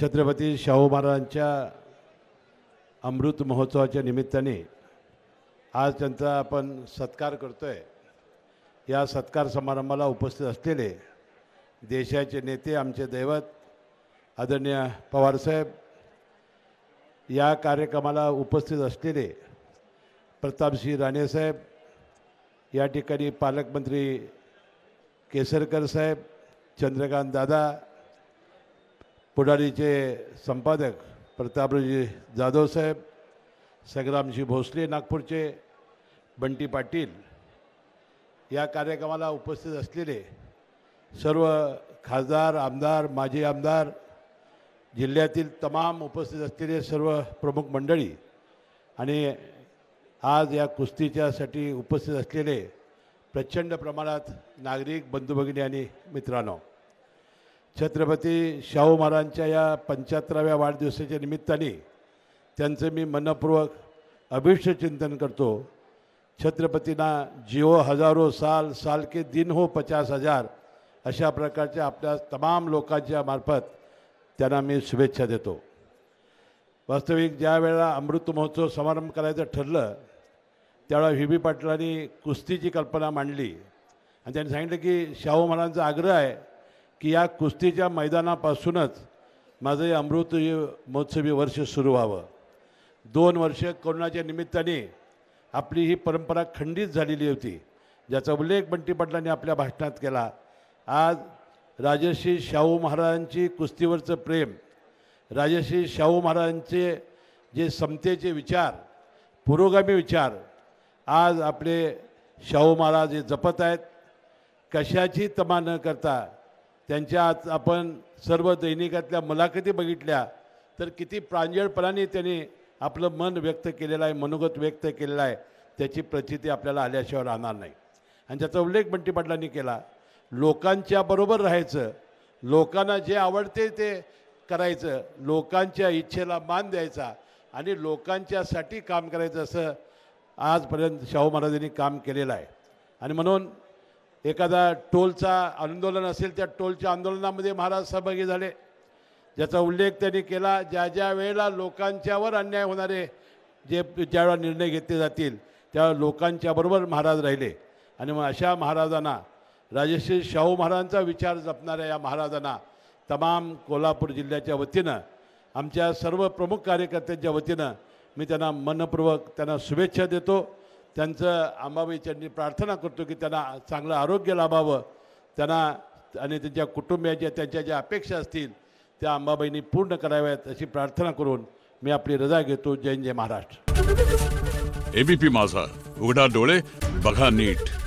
छत्रपती शाहू महाराजांच्या अमृत महोत्सवाच्या निमित्ताने आज त्यांचा आपण सत्कार करतो आहे या सत्कार समारंभाला उपस्थित असलेले देशाचे नेते आमचे दैवत आदरणीय पवारसाहेब या कार्यक्रमाला उपस्थित असलेले प्रतापसिंह राणेसाहेब या ठिकाणी पालकमंत्री केसरकर साहेब चंद्रकांत दादा पुढारीचे संपादक प्रतापजी जाधव साहेब संग्रामजी भोसले नागपूरचे बंटी पाटील या कार्यक्रमाला उपस्थित असलेले सर्व खासदार आमदार माजी आमदार जिल्ह्यातील तमाम उपस्थित असलेले सर्व प्रमुख मंडळी आणि आज या कुस्तीच्यासाठी उपस्थित असलेले प्रचंड प्रमाणात नागरिक बंधू भगिनी आणि मित्रांनो छत्रपती शाहू महाराजांच्या या पंच्याहत्तराव्या वाढदिवसाच्या निमित्ताने त्यांचं मी मनपूर्वक अभिष्ट चिंतन करतो छत्रपतींना जिओ हजारो साल साल के दिन हो पचास हजार अशा प्रकारच्या आपल्या तमाम लोकांच्या मार्फत त्यांना मी शुभेच्छा देतो वास्तविक ज्या अमृत महोत्सव समारंभ करायचं ठरलं त्यावेळा व्ही बी पाटलांनी कुस्तीची कल्पना मांडली आणि त्यांनी सांगितलं की शाहू महाराजांचा आग्रह आहे की या कुस्तीच्या मैदानापासूनच माझं हे अमृत महोत्सवी वर्ष सुरू व्हावं दोन वर्ष कोरोनाच्या निमित्ताने आपली ही परंपरा खंडित झालेली होती ज्याचा उल्लेख बंटी पाटलांनी आपल्या भाषणात केला आज राजश्री शाहू महाराजांची कुस्तीवरचं प्रेम राजश्री शाहू महाराजांचे जे समतेचे विचार पुरोगामी विचार आज आपले शाहू महाराज हे जपत आहेत कशाची तमा न करता त्यांच्या आज आपण सर्व दैनिकातल्या मुलाखती बघितल्या तर किती प्रांजळपणाने त्यांनी आपलं मन व्यक्त केलेलं आहे मनोगत व्यक्त केलेलं आहे त्याची प्रचिती आपल्याला आल्याशिवाय राहणार नाही आणि त्याचा उल्लेख बंटी पाटलांनी केला लोकांच्या बरोबर राहायचं लोकांना जे आवडते ते करायचं लोकांच्या इच्छेला मान द्यायचा आणि लोकांच्यासाठी काम करायचं असं आजपर्यंत शाहू महाराजांनी काम केलेलं आहे आणि म्हणून एखादा टोलचा आंदोलन असेल त्या टोलच्या आंदोलनामध्ये महाराज सहभागी झाले ज्याचा उल्लेख त्यांनी केला ज्या ज्या वेळेला लोकांच्यावर अन्याय होणारे जे ज्यावेळा निर्णय घेतले जातील त्या लोकांच्याबरोबर महाराज राहिले आणि मग अशा महाराजांना राजश्री शाहू महाराजांचा विचार जपणाऱ्या या महाराजांना तमाम कोल्हापूर जिल्ह्याच्या वतीनं आमच्या सर्व प्रमुख कार्यकर्त्यांच्या वतीनं मी त्यांना मनपूर्वक त्यांना शुभेच्छा देतो त्यांचं अंबाबाईच्यांनी प्रार्थना करतो की त्यांना चांगलं आरोग्य लाभावं त्यांना आणि त्यांच्या कुटुंबियाच्या त्यांच्या ज्या अपेक्षा असतील त्या अंबाबाईंनी पूर्ण कराव्यात अशी प्रार्थना करून मी आपली रजा घेतो जय जय महाराष्ट्र एबीपी माझा उघडा डोळे बघा नीट